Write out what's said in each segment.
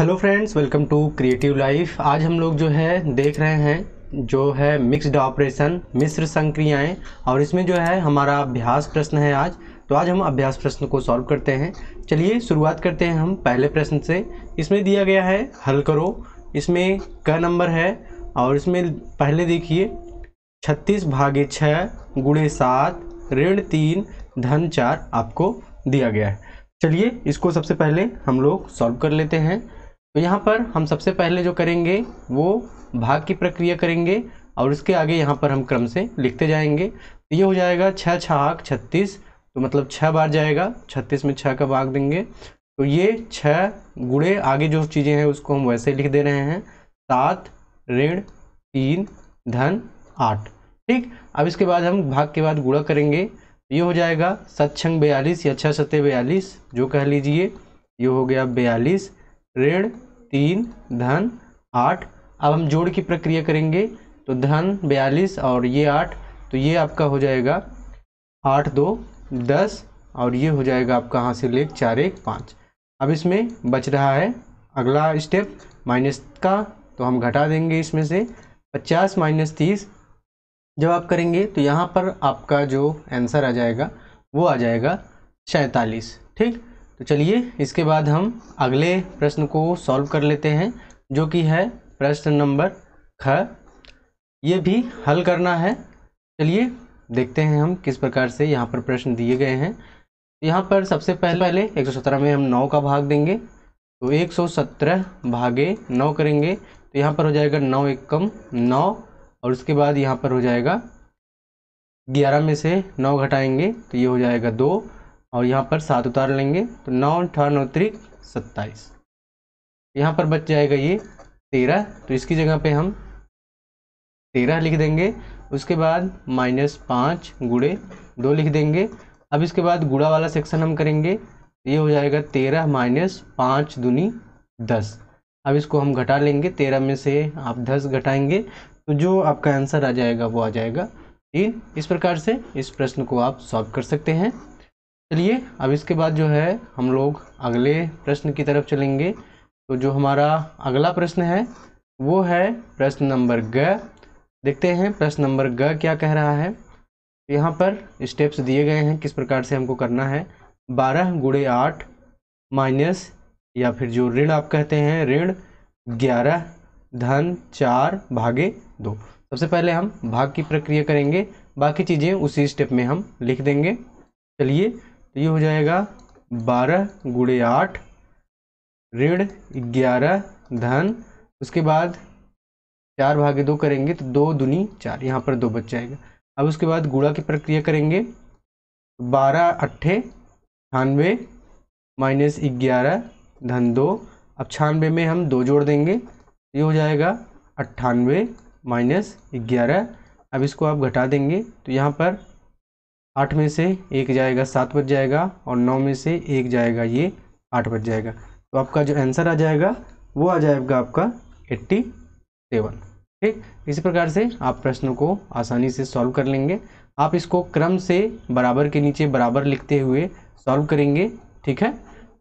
hello friends welcome to creative life आज हम लोग जो है देख रहे हैं जो है मिक्स्ड ऑपरेशन मिश्र संक्रियाएं और इसमें जो है हमारा अभ्यास प्रश्न है आज तो आज हम अभ्यास प्रश्न को सॉल्व करते हैं चलिए शुरुआत करते हैं हम पहले प्रश्न से इसमें दिया गया है हल करो इसमें क नंबर है और इसमें पहले देखिए छत्तीस भागे छः गुणे सात ऋण तीन धन चार आपको दिया गया है चलिए इसको सबसे पहले हम लोग सॉल्व कर लेते हैं तो यहाँ पर हम सबसे पहले जो करेंगे वो भाग की प्रक्रिया करेंगे और उसके आगे यहाँ पर हम क्रम से लिखते जाएंगे तो ये हो जाएगा छः छहाक छत्तीस तो मतलब छः बार जाएगा छत्तीस में छः का भाग देंगे तो ये छः गुड़े आगे जो चीज़ें हैं उसको हम वैसे लिख दे रहे हैं सात ऋण तीन धन आठ ठीक अब इसके बाद हम भाग के बाद गुड़ा करेंगे ये हो जाएगा सत छंग बयालीस या छः सत्य बयालीस जो कह लीजिए ये हो गया बयालीस ऋण तीन धन आठ अब हम जोड़ की प्रक्रिया करेंगे तो धन बयालीस और ये आठ तो ये आपका हो जाएगा आठ दो दस और ये हो जाएगा आपका हाँ से लेख चार एक पाँच अब इसमें बच रहा है अगला स्टेप माइनस का तो हम घटा देंगे इसमें से पचास माइनस तीस जब आप करेंगे तो यहाँ पर आपका जो आंसर आ जाएगा वो आ जाएगा सैंतालीस ठीक तो चलिए इसके बाद हम अगले प्रश्न को सॉल्व कर लेते हैं जो कि है प्रश्न नंबर ख ये भी हल करना है चलिए देखते हैं हम किस प्रकार से यहाँ पर प्रश्न दिए गए हैं यहाँ पर सबसे पहले पहले 117 में हम नौ का भाग देंगे तो 117 भागे नौ करेंगे तो यहाँ पर हो जाएगा नौ एक कम नौ और उसके बाद यहाँ पर हो जाएगा ग्यारह में से नौ घटाएंगे तो ये हो जाएगा दो और यहाँ पर सात उतार लेंगे तो नौ अठारह नौ त्रिक सत्ताईस यहाँ पर बच जाएगा ये तेरह तो इसकी जगह पे हम तेरह लिख देंगे उसके बाद माइनस पाँच गुड़े दो लिख देंगे अब इसके बाद गुड़ा वाला सेक्शन हम करेंगे ये हो जाएगा तेरह माइनस पाँच दूनी दस अब इसको हम घटा लेंगे तेरह में से आप दस घटाएंगे तो जो आपका आंसर आ जाएगा वो आ जाएगा तीन इस प्रकार से इस प्रश्न को आप सॉल्व कर सकते हैं चलिए अब इसके बाद जो है हम लोग अगले प्रश्न की तरफ चलेंगे तो जो हमारा अगला प्रश्न है वो है प्रश्न नंबर ग देखते हैं प्रश्न नंबर ग क्या कह रहा है यहाँ पर स्टेप्स दिए गए हैं किस प्रकार से हमको करना है बारह गुड़े आठ माइनस या फिर जो ऋण आप कहते हैं ऋण ग्यारह धन चार भागे दो सबसे पहले हम भाग की प्रक्रिया करेंगे बाकी चीज़ें उसी स्टेप में हम लिख देंगे चलिए तो ये हो जाएगा बारह गुड़े आठ ऋण ग्यारह धन उसके बाद चार भागे दो करेंगे तो दो दुनी चार यहाँ पर दो बच जाएगा अब उसके बाद गुड़ा की प्रक्रिया करेंगे बारह अट्ठे छानवे माइनस ग्यारह धन दो अब छानवे में हम दो जोड़ देंगे ये हो जाएगा अट्ठानवे माइनस ग्यारह अब इसको आप घटा देंगे तो यहाँ पर आठ में से एक जाएगा सात बज जाएगा और नौ में से एक जाएगा ये आठ बज जाएगा तो आपका जो आंसर आ जाएगा वो आ जाएगा आपका एट्टी सेवन ठीक इसी प्रकार से आप प्रश्नों को आसानी से सॉल्व कर लेंगे आप इसको क्रम से बराबर के नीचे बराबर लिखते हुए सॉल्व करेंगे ठीक है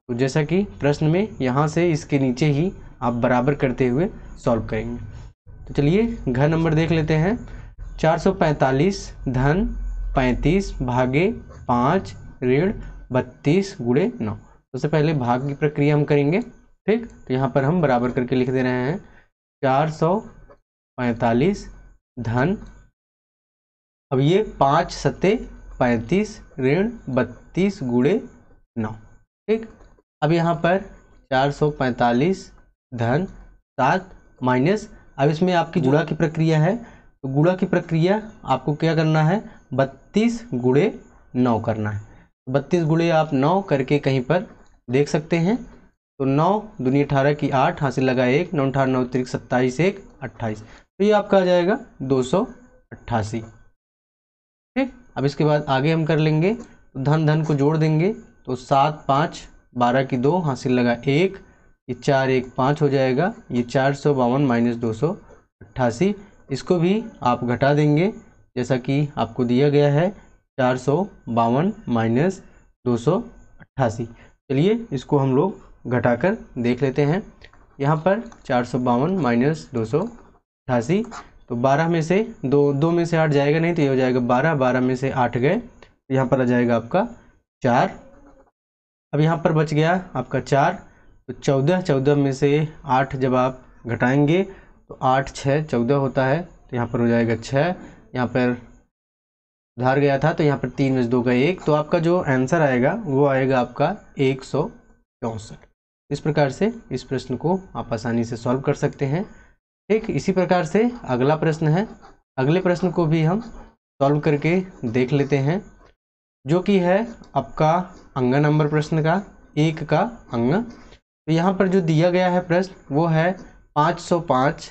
तो जैसा कि प्रश्न में यहाँ से इसके नीचे ही आप बराबर करते हुए सॉल्व करेंगे तो चलिए घर नंबर देख लेते हैं 445 धन पैंतीस भागे पाँच ऋण बत्तीस गुड़े नौ सबसे पहले भाग की प्रक्रिया हम करेंगे ठीक तो यहाँ पर हम बराबर करके लिख दे रहे हैं चार सौ पैंतालीस धन अब ये पाँच सत्ते पैंतीस ऋण बत्तीस गुड़े नौ ठीक अब यहाँ पर चार सौ पैंतालीस धन सात माइनस अब इसमें आपकी जुड़ा की प्रक्रिया है तो गुड़ा की प्रक्रिया आपको क्या करना है बत्तीस गुड़े नौ करना है बत्तीस गुड़े आप नौ करके कहीं पर देख सकते हैं तो नौ दुनिया अठारह की आठ हासिल लगा एक नौ अठारह नौ तिर सत्ताईस एक अट्ठाईस तो ये आपका आ जाएगा दो सौ अट्ठासी ठीक अब इसके बाद आगे हम कर लेंगे तो धन धन को जोड़ देंगे तो सात पाँच बारह की दो हासिल लगा एक ये चार एक पाँच हो जाएगा ये चार सौ बावन माइनस दो सौ अट्ठासी इसको भी आप घटा देंगे जैसा कि आपको दिया गया है चार सौ बावन माइनस दो सौ अट्ठासी चलिए इसको हम लोग घटाकर देख लेते हैं यहाँ पर चार सौ बावन माइनस दो सौ अट्ठासी तो बारह में से दो दो में से आठ जाएगा नहीं तो ये हो जाएगा बारह बारह में से आठ गए तो यहाँ पर आ जाएगा आपका चार अब यहाँ पर बच गया आपका चार तो चौदह चौदह में से आठ जब आप घटाएंगे तो आठ छः चौदह होता है तो यहाँ पर हो जाएगा छः यहाँ पर धार गया था तो यहाँ पर तीन बज दो का एक तो आपका जो आंसर आएगा वो आएगा आपका एक सौ चौंसठ इस प्रकार से इस प्रश्न को आप आसानी से सॉल्व कर सकते हैं ठीक इसी प्रकार से अगला प्रश्न है अगले प्रश्न को भी हम सॉल्व करके देख लेते हैं जो कि है आपका अंग नंबर प्रश्न का एक का अंग तो यहाँ पर जो दिया गया है प्रश्न वो है 505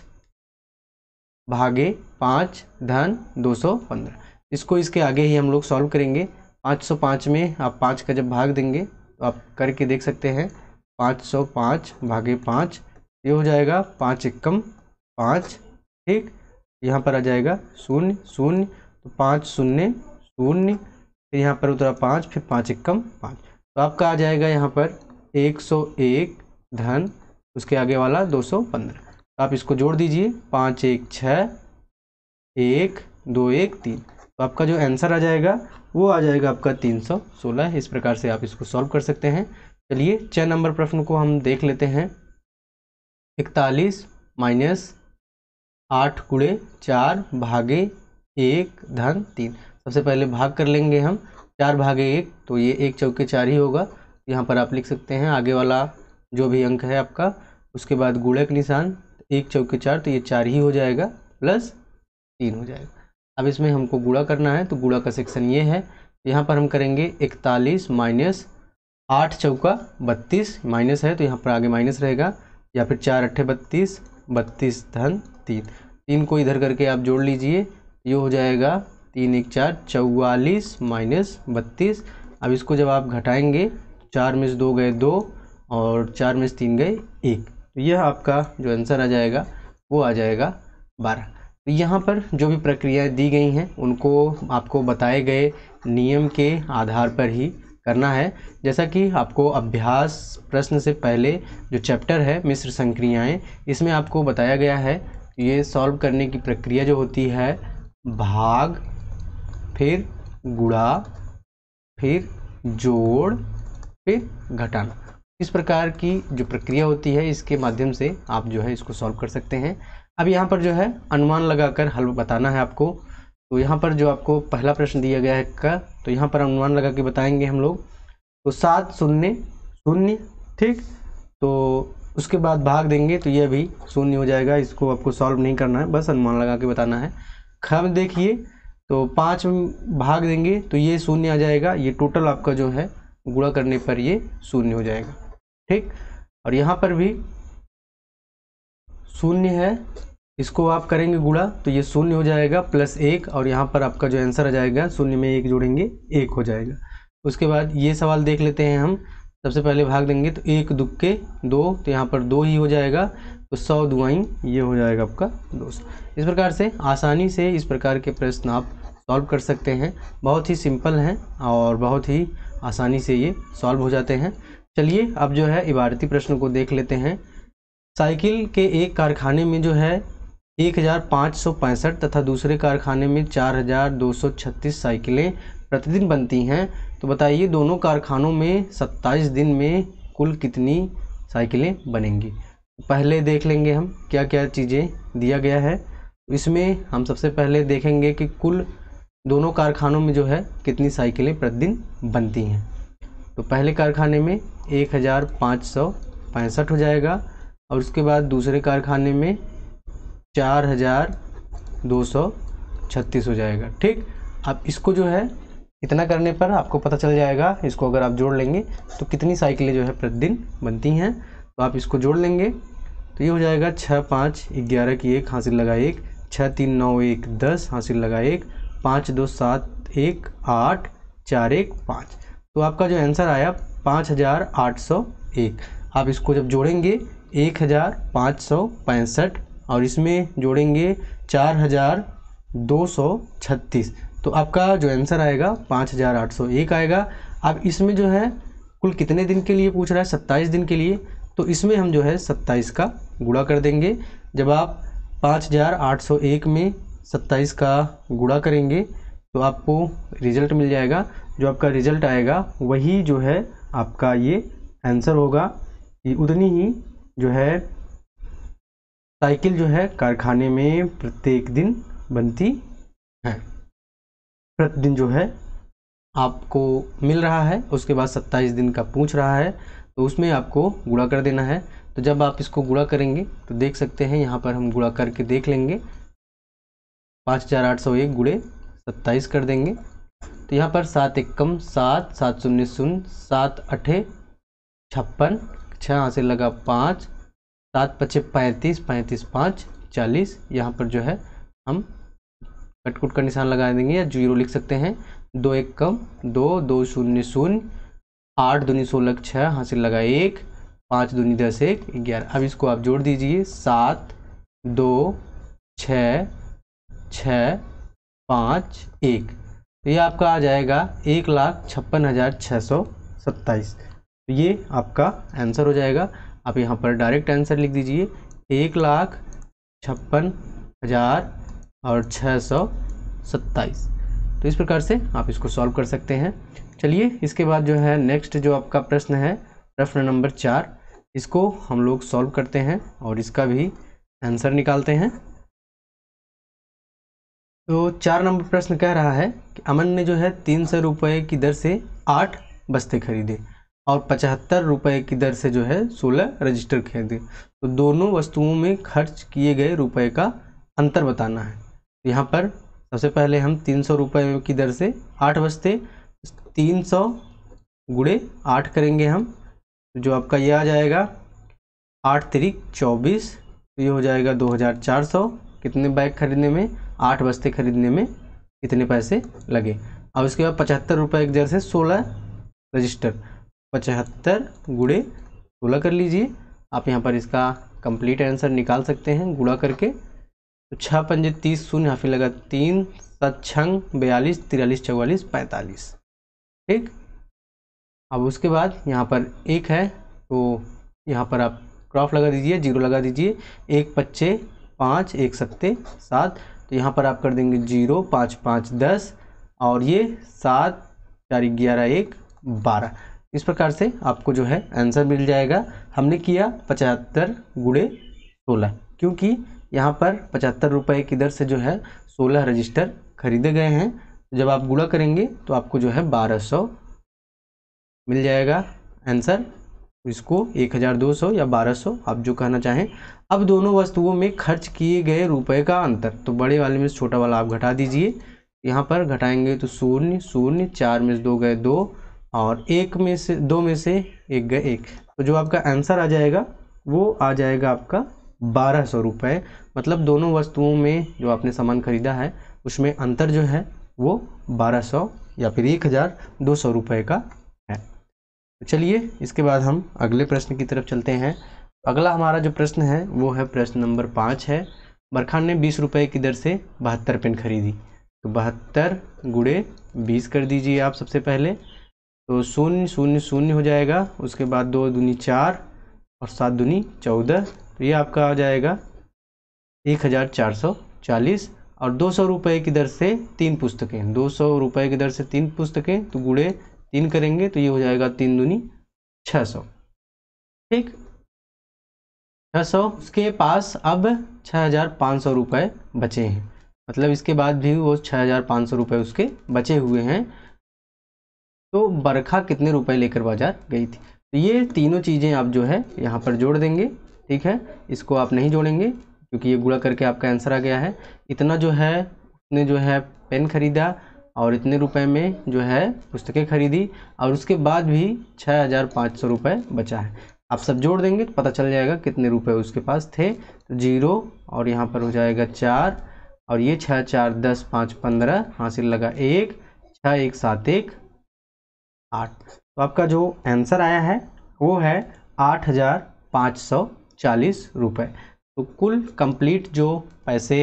भागे पाँच धन दो सौ पंद्रह इसको इसके आगे ही हम लोग सॉल्व करेंगे पाँच सौ पाँच में आप पाँच का जब भाग देंगे तो आप करके देख सकते हैं पाँच सौ पाँच भागे पाँच ये हो जाएगा पाँच एकम पाँच ठीक यहाँ पर आ जाएगा शून्य शून्य तो पाँच शून्य शून्य फिर यहाँ पर उतरा पाँच फिर पाँच एकम पाँच तो आपका आ जाएगा यहाँ पर एक सौ एक धन उसके आगे वाला दो सौ पंद्रह आप इसको जोड़ दीजिए पाँच एक छः एक दो एक तीन तो आपका जो आंसर आ जाएगा वो आ जाएगा आपका तीन सौ सोलह इस प्रकार से आप इसको सॉल्व कर सकते हैं चलिए छः नंबर प्रश्न को हम देख लेते हैं इकतालीस माइनस आठ गुड़े चार भागे एक धन तीन सबसे पहले भाग कर लेंगे हम चार भागे एक तो ये एक चौके चार ही होगा यहाँ पर आप लिख सकते हैं आगे वाला जो भी अंक है आपका उसके बाद गुड़े का निशान एक चौके चार तो ये चार ही हो जाएगा प्लस तीन हो जाएगा अब इसमें हमको गुड़ा करना है तो गुड़ा का सेक्शन ये है तो यहाँ पर हम करेंगे इकतालीस माइनस आठ चौका बत्तीस माइनस है तो यहाँ पर आगे माइनस रहेगा या फिर चार अट्ठे बत्तीस बत्तीस धन तीन तीन को इधर करके आप जोड़ लीजिए ये हो जाएगा तीन एक चार चौवालीस माइनस बत्तीस अब इसको जब आप घटाएंगे चार में से दो गए दो और चार में से तीन गए एक तो यह आपका जो आंसर आ जाएगा वो आ जाएगा बारह तो यहाँ पर जो भी प्रक्रियाएँ दी गई हैं उनको आपको बताए गए नियम के आधार पर ही करना है जैसा कि आपको अभ्यास प्रश्न से पहले जो चैप्टर है मिश्र संक्रियाएँ इसमें आपको बताया गया है ये सॉल्व करने की प्रक्रिया जो होती है भाग फिर गुड़ा फिर जोड़ फिर घटाना इस प्रकार की जो प्रक्रिया होती है इसके माध्यम से आप जो है इसको सॉल्व कर सकते हैं अब यहाँ पर जो है अनुमान लगाकर हल बताना है आपको तो यहाँ पर जो आपको पहला प्रश्न दिया गया है का तो यहाँ पर अनुमान लगा के बताएंगे हम लोग तो सात शून्य शून्य ठीक तो उसके बाद भाग देंगे तो यह भी शून्य हो जाएगा इसको आपको सॉल्व नहीं करना है बस अनुमान लगा के बताना है खब देखिए तो पाँच भाग देंगे तो ये शून्य आ जाएगा ये टोटल आपका जो है गुड़ा करने पर ये शून्य हो जाएगा ठीक और यहाँ पर भी शून्य है इसको आप करेंगे गुणा तो ये शून्य हो जाएगा प्लस एक और यहाँ पर आपका जो आंसर आ जाएगा शून्य में एक जोड़ेंगे एक हो जाएगा उसके बाद ये सवाल देख लेते हैं हम सबसे पहले भाग देंगे तो एक के दो तो यहाँ पर दो ही हो जाएगा तो सौ दुआई ये हो जाएगा आपका दोस्त इस प्रकार से आसानी से इस प्रकार के प्रश्न आप सॉल्व कर सकते हैं बहुत ही सिंपल हैं और बहुत ही आसानी से ये सॉल्व हो जाते हैं चलिए अब जो है इबारती प्रश्न को देख लेते हैं साइकिल के एक कारखाने में जो है एक हज़ार पाँच सौ पैंसठ तथा दूसरे कारखाने में चार हज़ार दो सौ छत्तीस साइकिलें प्रतिदिन बनती हैं तो बताइए दोनों कारखानों में सत्ताईस दिन में कुल कितनी साइकिलें बनेंगी पहले देख लेंगे हम क्या क्या चीज़ें दिया गया है इसमें हम सबसे पहले देखेंगे कि कुल दोनों कारखानों में जो है कितनी साइकिलें प्रतिदिन बनती हैं तो पहले कारखाने में एक हज़ार पाँच सौ पैंसठ हो जाएगा और उसके बाद दूसरे कारखाने में चार हज़ार दो सौ छत्तीस हो जाएगा ठीक अब इसको जो है इतना करने पर आपको पता चल जाएगा इसको अगर आप जोड़ लेंगे तो कितनी साइकिलें जो है प्रतिदिन बनती हैं तो आप इसको जोड़ लेंगे तो ये हो जाएगा छः पाँच ग्यारह की एक हासिल लगा एक छः तीन नौ एक दस हासिल लगा एक पाँच दो सात एक आठ चार एक पाँच तो आपका जो आंसर आया पाँच हज़ार आठ सौ एक आप इसको जब जोड़ेंगे एक हज़ार पाँच सौ पैंसठ और इसमें जोड़ेंगे चार हज़ार दो सौ छत्तीस तो आपका जो आंसर आएगा पाँच हज़ार आठ सौ एक आएगा अब इसमें जो है कुल कितने दिन के लिए पूछ रहा है सत्ताईस दिन के लिए तो इसमें हम जो है सत्ताईस का गुड़ा कर देंगे जब आप पाँच हज़ार आठ सौ एक में सत्ताईस का गुड़ा करेंगे तो आपको रिज़ल्ट मिल जाएगा जो आपका रिजल्ट आएगा वही जो है आपका ये आंसर होगा कि उतनी ही जो है साइकिल जो है कारखाने में प्रत्येक दिन बनती है प्रतिदिन जो है आपको मिल रहा है उसके बाद सत्ताईस दिन का पूछ रहा है तो उसमें आपको गुड़ा कर देना है तो जब आप इसको गुड़ा करेंगे तो देख सकते हैं यहाँ पर हम गुड़ा करके देख लेंगे पाँच हज़ार आठ सौ एक गुड़े सत्ताईस कर देंगे तो यहाँ पर सात एकम सात सात शून्य शून्य सात अठे छप्पन छः यहाँ से लगा पाँच सात पचे पैंतीस पैंतीस पाँच चालीस यहाँ पर जो है हम कटकुट का निशान लगा देंगे या जीरो लिख सकते हैं दो एक कम दो दो शून्य शून्य आठ दूनी सोलह छः यहाँ से लगा एक पाँच दूनी दस एक ग्यारह अब इसको आप जोड़ दीजिए सात दो छ छ पाँच एक तो ये आपका आ जाएगा एक लाख छप्पन हज़ार छः सौ सत्ताईस तो ये आपका आंसर हो जाएगा आप यहाँ पर डायरेक्ट आंसर लिख दीजिए एक लाख छप्पन हज़ार और छः सौ सत्ताईस तो इस प्रकार से आप इसको सॉल्व कर सकते हैं चलिए इसके बाद जो है नेक्स्ट जो आपका प्रश्न है प्रश्न नंबर चार इसको हम लोग सॉल्व करते हैं और इसका भी आंसर निकालते हैं तो चार नंबर प्रश्न कह रहा है कि अमन ने जो है तीन सौ रुपये की दर से आठ बस्ते खरीदे और पचहत्तर रुपये की दर से जो है सोलह रजिस्टर खरीदे तो दोनों वस्तुओं में खर्च किए गए रुपये का अंतर बताना है तो यहाँ पर सबसे पहले हम तीन सौ रुपये की दर से आठ बस्ते तीन सौ गुड़े आठ करेंगे हम जो आपका यह आ जाएगा आठ तरीक चौबीस तो ये हो जाएगा दो हज़ार चार सौ कितने बैग खरीदने में आठ बस्ते खरीदने में इतने पैसे लगे अब इसके बाद पचहत्तर रुपये एक जर से सोलह रजिस्टर पचहत्तर गुड़े सोलह कर लीजिए आप यहाँ पर इसका कंप्लीट आंसर निकाल सकते हैं गुड़ा करके तो छः पंजे तीस शून्य हाफी फिर लगा तीन सात छंग बयालीस तिरालीस चौवालीस पैंतालीस ठीक अब उसके बाद यहाँ पर एक है तो यहाँ पर आप क्रॉफ लगा दीजिए जीरो लगा दीजिए एक पच्चे पाँच एक सत्ते सात तो यहाँ पर आप कर देंगे जीरो पाँच पाँच दस और ये सात चार ग्यारह एक बारह इस प्रकार से आपको जो है आंसर मिल जाएगा हमने किया पचहत्तर गुड़े सोलह क्योंकि यहाँ पर पचहत्तर रुपये की दर से जो है सोलह रजिस्टर खरीदे गए हैं जब आप गुड़ा करेंगे तो आपको जो है बारह सौ मिल जाएगा आंसर इसको 1200 या 1200 आप जो कहना चाहें अब दोनों वस्तुओं में खर्च किए गए रुपए का अंतर तो बड़े वाले में छोटा वाला आप घटा दीजिए यहाँ पर घटाएंगे तो शून्य शून्य चार में से दो गए दो और एक में से दो में से एक गए एक तो जो आपका आंसर आ जाएगा वो आ जाएगा आपका बारह सौ रुपये मतलब दोनों वस्तुओं में जो आपने सामान खरीदा है उसमें अंतर जो है वो बारह सौ या फिर एक हज़ार दो सौ रुपये का चलिए इसके बाद हम अगले प्रश्न की तरफ चलते हैं अगला हमारा जो प्रश्न है वो है प्रश्न नंबर पाँच है बरखान ने बीस रुपये की दर से बहत्तर पेन खरीदी तो बहत्तर गुड़े बीस कर दीजिए आप सबसे पहले तो शून्य शून्य शून्य हो जाएगा उसके बाद दो दूनी चार और सात दूनी चौदह तो ये आपका आ जाएगा एक हज़ार चार सौ चालीस और दो सौ रुपये की दर से तीन पुस्तकें दो सौ रुपये की दर से तीन पुस्तकें तो गुड़े तीन करेंगे तो ये हो जाएगा तीन दूनी छ सौ ठीक छ सौ उसके पास अब छः हज़ार पाँच सौ रुपये बचे हैं मतलब इसके बाद भी वो छः हज़ार पाँच सौ रुपये उसके बचे हुए हैं तो बरखा कितने रुपए लेकर बाजार गई थी तो ये तीनों चीज़ें आप जो है यहाँ पर जोड़ देंगे ठीक है इसको आप नहीं जोड़ेंगे क्योंकि ये गुड़ा करके आपका आंसर आ गया है इतना जो है उसने जो है पेन खरीदा और इतने रुपए में जो है पुस्तकें खरीदी और उसके बाद भी छः हज़ार पाँच सौ रुपये बचा है आप सब जोड़ देंगे तो पता चल जाएगा कितने रुपए उसके पास थे तो जीरो और यहाँ पर हो जाएगा चार और ये छः चार दस पाँच पंद्रह हासिल लगा एक छः एक सात एक आठ तो आपका जो आंसर आया है वो है आठ हज़ार पाँच सौ चालीस रुपये तो कुल कंप्लीट जो पैसे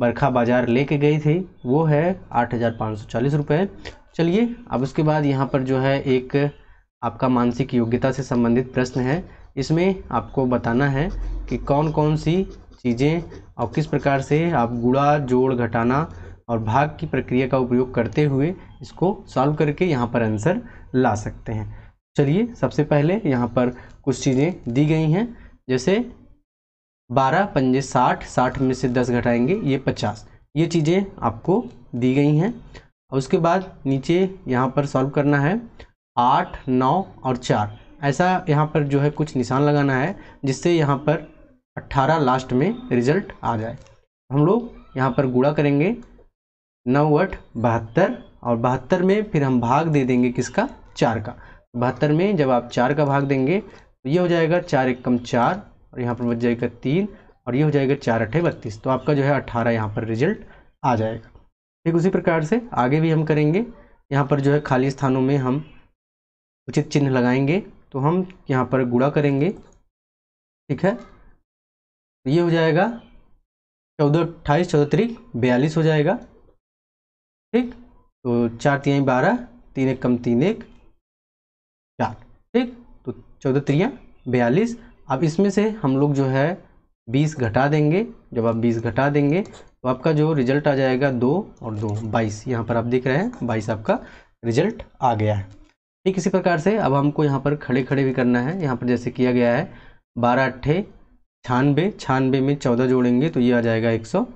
बरखा बाज़ार लेके गई थी वो है आठ हज़ार पाँच सौ चालीस रुपये चलिए अब उसके बाद यहाँ पर जो है एक आपका मानसिक योग्यता से संबंधित प्रश्न है इसमें आपको बताना है कि कौन कौन सी चीज़ें और किस प्रकार से आप गुड़ा जोड़ घटाना और भाग की प्रक्रिया का उपयोग करते हुए इसको सॉल्व करके यहाँ पर आंसर ला सकते हैं चलिए सबसे पहले यहाँ पर कुछ चीज़ें दी गई हैं जैसे बारह पंजे साठ साठ में से दस घटाएंगे ये पचास ये चीज़ें आपको दी गई हैं उसके बाद नीचे यहाँ पर सॉल्व करना है आठ नौ और चार ऐसा यहाँ पर जो है कुछ निशान लगाना है जिससे यहाँ पर अट्ठारह लास्ट में रिजल्ट आ जाए हम लोग यहाँ पर गुड़ा करेंगे नौ अठ बहत्तर और बहत्तर में फिर हम भाग दे देंगे किसका चार का बहत्तर में जब आप चार का भाग देंगे तो ये हो जाएगा चार एक कम चार और यहाँ पर बच जाएगा तीन और ये हो जाएगा चार अट्ठे बत्तीस तो आपका जो है अट्ठारह यहाँ पर रिजल्ट आ जाएगा ठीक उसी प्रकार से आगे भी हम करेंगे यहाँ पर जो है खाली स्थानों में हम उचित चिन्ह लगाएंगे तो हम यहाँ पर गुड़ा करेंगे ठीक है तो ये हो जाएगा चौदह अट्ठाईस चौदह तरीक बयालीस हो जाएगा ठीक तो चार तियाँ बारह तीन एक कम तीन एक चार ठीक तो चौदह तियाँ बयालीस अब इसमें से हम लोग जो है बीस घटा देंगे जब आप बीस घटा देंगे तो आपका जो रिजल्ट आ जाएगा दो और दो बाईस यहाँ पर आप देख रहे हैं बाईस आपका रिजल्ट आ गया है ठीक इसी प्रकार से अब हमको यहाँ पर खड़े खड़े भी करना है यहाँ पर जैसे किया गया है बारह अट्ठे छानबे छानबे में चौदह जोड़ेंगे तो ये आ जाएगा एक सौ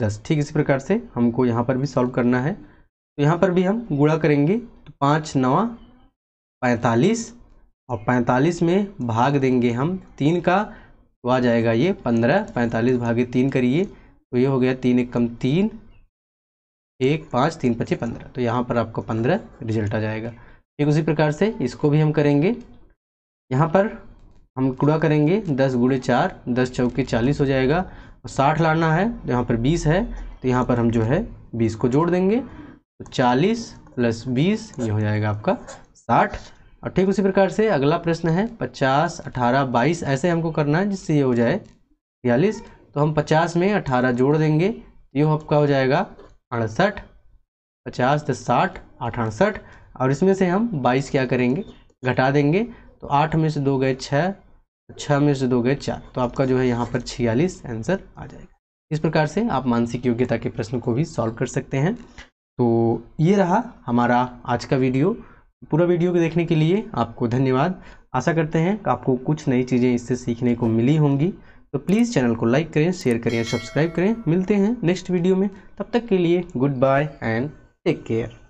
दस ठीक इसी प्रकार से हमको यहाँ पर भी सॉल्व करना है तो यहाँ पर भी हम गुड़ा करेंगे तो पाँच नवा पैंतालीस और पैंतालीस में भाग देंगे हम तीन का तो आ जाएगा ये पंद्रह पैंतालीस भागे तीन करिए तो ये हो गया तीन एक कम तीन एक पाँच तीन पच्चीस पंद्रह तो यहाँ पर आपको पंद्रह रिजल्ट आ जाएगा ठीक उसी प्रकार से इसको भी हम करेंगे यहाँ पर हम कूड़ा करेंगे दस गुड़े चार दस चौके चालीस हो जाएगा और साठ लाना है तो यहाँ पर बीस है तो यहाँ पर हम जो है बीस को जोड़ देंगे तो चालीस प्लस बीस ये हो जाएगा आपका साठ और ठीक उसी प्रकार से अगला प्रश्न है पचास अठारह बाईस ऐसे हमको करना है जिससे ये हो जाए बयालीस तो हम पचास में अठारह जोड़ देंगे तो ये आपका हो जाएगा अड़सठ पचास दस साठ आठ अड़सठ और इसमें से हम बाईस क्या करेंगे घटा देंगे तो आठ में से दो गए छः तो छः में से दो गए चार तो आपका जो है यहाँ पर छियालीस आंसर आ जाएगा इस प्रकार से आप मानसिक योग्यता के प्रश्न को भी सॉल्व कर सकते हैं तो ये रहा हमारा आज का वीडियो पूरा वीडियो को देखने के लिए आपको धन्यवाद आशा करते हैं आपको कुछ नई चीज़ें इससे सीखने को मिली होंगी तो प्लीज़ चैनल को लाइक करें शेयर करें सब्सक्राइब करें मिलते हैं नेक्स्ट वीडियो में तब तक के लिए good bye and take care